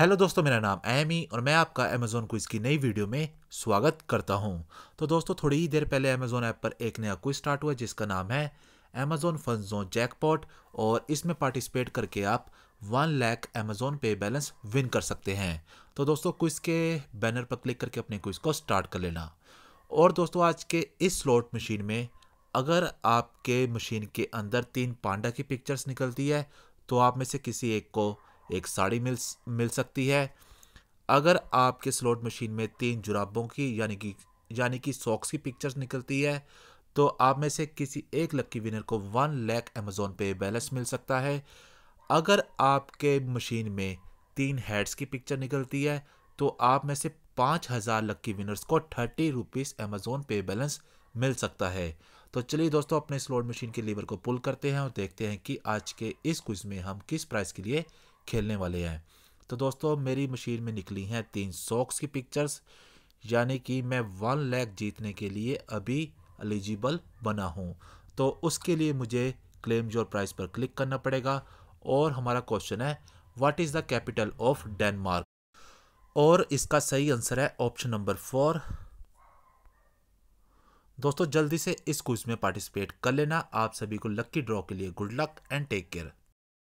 hello दोस्तों मेरा नाम एमी और मैं आपका अमेज़ोन क्विज की नई वीडियो में स्वागत करता हूं तो दोस्तों थोड़ी ही देर पहले अमेज़ोन ऐप पर एक नया क्विज स्टार्ट हुआ जिसका नाम है अमेज़ोन फन जैकपॉट और इसमें पार्टिसिपेट करके आप one lakh Amazon pay balance win कर सकते हैं तो दोस्तों क्विज के बैनर पर क्लिक करके अपने क्विज को स्टार्ट कर लेना और दोस्तों आज के इस स्लॉट मशीन में अगर आपके मशीन के अंदर तीन पांडा की पिक्चर्स निकलती है तो आप में से किसी एक को एक साड़ी मिल मिल सकती है अगर आपके स्लॉट मशीन में तीन जुराबों की यानी कि यानी कि सॉक्स की पिक्चर्स निकलती है तो आप में से किसी एक लक्की विनर को one lakh Amazon pay balance मिल सकता है अगर आपके मशीन में तीन हेड्स की पिक्चर निकलती है तो आप में से पाँच हज़ार लक्की विनर्स को thirty rupees Amazon pay balance मिल सकता है तो चलिए दोस्तों अपने स्लॉट मशीन के लीवर को पुल करते हैं और देखते हैं कि आज के इस क्विज में हम किस प्राइस के लिए खेलने वाले हैं तो दोस्तों मेरी मशीन में निकली हैं तीन सॉक्स की पिक्चर्स यानी कि मैं वन लैख जीतने के लिए अभी एलिजिबल बना हूँ तो उसके लिए मुझे क्लेम जोर प्राइस पर क्लिक करना पड़ेगा और हमारा क्वेश्चन है what is the capital of Denmark और इसका सही आंसर है ऑप्शन नंबर फोर दोस्तों जल्दी से इस क्विज में पार्टिसिपेट कर लेना आप सभी को लक्की ड्रॉ के लिए good luck and take care